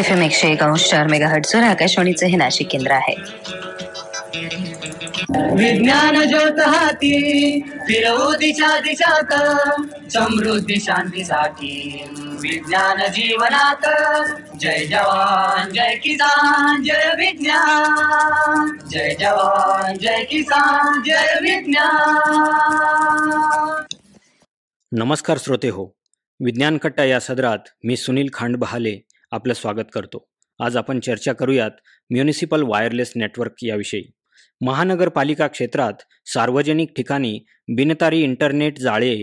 F M एकशे एकावन्न चार मेगा हटसर आकाशवाणीचे हे नाशिक केंद्र आहे विज्ञान ज्योत हाती फिरवू दिशा दिशात समृद्धी शांतीसाठी विज्ञान जीवनात जय जवान जय किसान जय विज्ञान जय जवान जय किसान जय विज्ञान नमस्कार श्रोते हो विज्ञानकट्टा या सदरात मी सुनील खांडबहाले आपलं स्वागत करतो आज आपण चर्चा करूयात म्युनिसिपल वायरलेस नेटवर्क याविषयी महानगरपालिका क्षेत्रात सार्वजनिक ठिकाणी बिनतारी इंटरनेट जाळे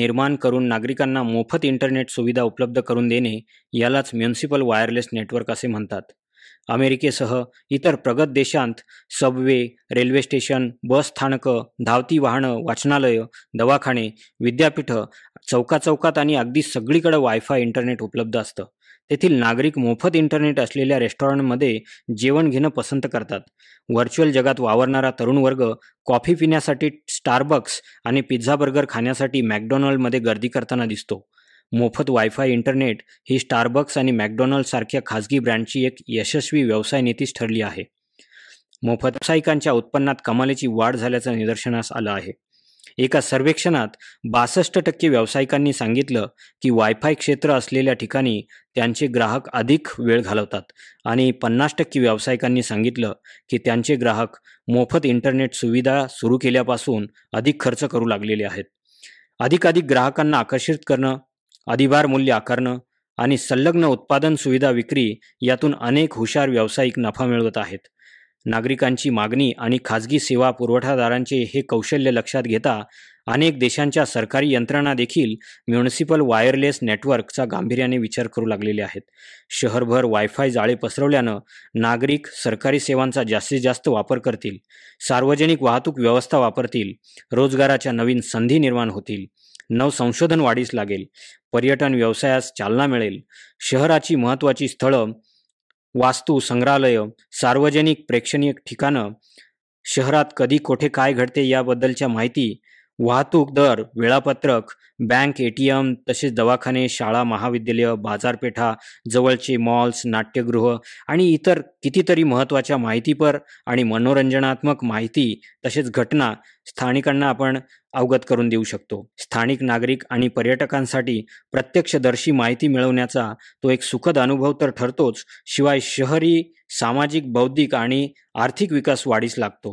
निर्माण करून नागरिकांना मोफत इंटरनेट सुविधा उपलब्ध करून देणे यालाच म्युनिसिपल वायरलेस नेटवर्क असे म्हणतात अमेरिकेसह इतर प्रगत देशांत सबवे रेल्वे स्टेशन बस स्थानकं धावती वाहनं वाचनालयं दवाखाने चौका चौकाचौकात आणि अगदी सगळीकडे वायफाय इंटरनेट उपलब्ध असतं तेथील नागरिक मोफत इंटरनेट असलेल्या रेस्टॉरंटमध्ये जेवण घेणं पसंत करतात व्हर्च्युअल जगात वावरणारा तरुण वर्ग कॉफी पिण्यासाठी स्टारबक्स आणि पिझ्झा बर्गर खाण्यासाठी मॅकडॉनल्डमध्ये गर्दी करताना दिसतो मोफत वायफाय इंटरनेट ही स्टारबक्स आणि सारख्या खाजगी ब्रँडची एक यशस्वी व्यवसाय नीतीच ठरली आहे मोफत व्यावसायिकांच्या उत्पन्नात कमालीची वाढ झाल्याचं निदर्शनास आलं आहे एका सर्वेक्षणात बासष्ट टक्के व्यावसायिकांनी सांगितलं की वायफाय क्षेत्र असलेल्या ठिकाणी त्यांचे ग्राहक अधिक वेळ घालवतात आणि पन्नास टक्के व्यावसायिकांनी सांगितलं की त्यांचे ग्राहक मोफत इंटरनेट सुविधा सुरू केल्यापासून अधिक खर्च करू लागलेले आहेत अधिकाधिक ग्राहकांना आकर्षित करणं अधिभार मूल्य आकारणं आणि संलग्न उत्पादन सुविधा विक्री यातून अनेक हुशार व्यावसायिक नफा मिळवत आहेत नागरिकांची मागणी आणि खाजगी सेवा पुरवठादारांचे हे कौशल्य लक्षात घेता अनेक देशांच्या सरकारी यंत्रणा देखील म्युनिसिपल वायरलेस नेटवर्कचा गांभीर्याने विचार करू लागलेले आहेत शहरभर वायफाय जाळे पसरवल्यानं नागरिक सरकारी सेवांचा जास्तीत जास्त वापर करतील सार्वजनिक वाहतूक व्यवस्था वापरतील रोजगाराच्या नवीन संधी निर्माण होतील नवसंशोधन वाढीस लागेल पर्यटन व्यवसायास चालना मिळेल शहराची महत्त्वाची स्थळं वास्तू संग्रहालय सार्वजनिक प्रेक्षणीय ठिकाणं शहरात कधी कोठे काय घडते याबद्दलच्या माहिती वाहतूक दर वेळापत्रक बँक एटीएम तसेच दवाखाने शाळा महाविद्यालय बाजारपेठा जवळचे मॉल्स नाट्यगृह आणि इतर कितीतरी महत्त्वाच्या माहितीपर आणि मनोरंजनात्मक माहिती तसेच घटना स्थानिकांना आपण अवगत करून देऊ शकतो स्थानिक नागरिक आणि पर्यटकांसाठी प्रत्यक्षदर्शी माहिती मिळवण्याचा तो एक सुखद अनुभव तर ठरतोच शिवाय शहरी सामाजिक बौद्धिक आणि आर्थिक विकास वाढीस लागतो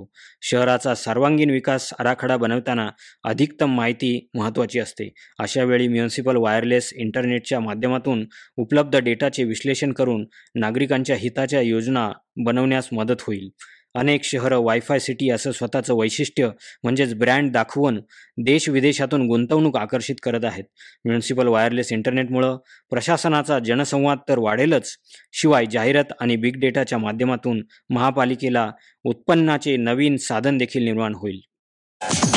शहराचा सर्वांगीण विकास आराखडा बनवताना अधिकतम माहिती महत्त्वाची असते अशा वेळी म्युन्सिपल वायरलेस इंटरनेटच्या माध्यमातून उपलब्ध डेटाचे विश्लेषण करून नागरिकांच्या हिताच्या योजना बनवण्यास मदत होईल अनेक शहरं वायफाय सिटी असं स्वतःचं वैशिष्ट्य म्हणजेच ब्रँड दाखवून देश विदेशातून गुंतवणूक आकर्षित करत आहेत म्युन्सिपल वायरलेस इंटरनेटमुळं प्रशासनाचा जनसंवाद तर वाढेलच शिवाय जाहिरात आणि बिग डेटाच्या माध्यमातून महापालिकेला उत्पन्नाचे नवीन साधन देखील निर्माण होईल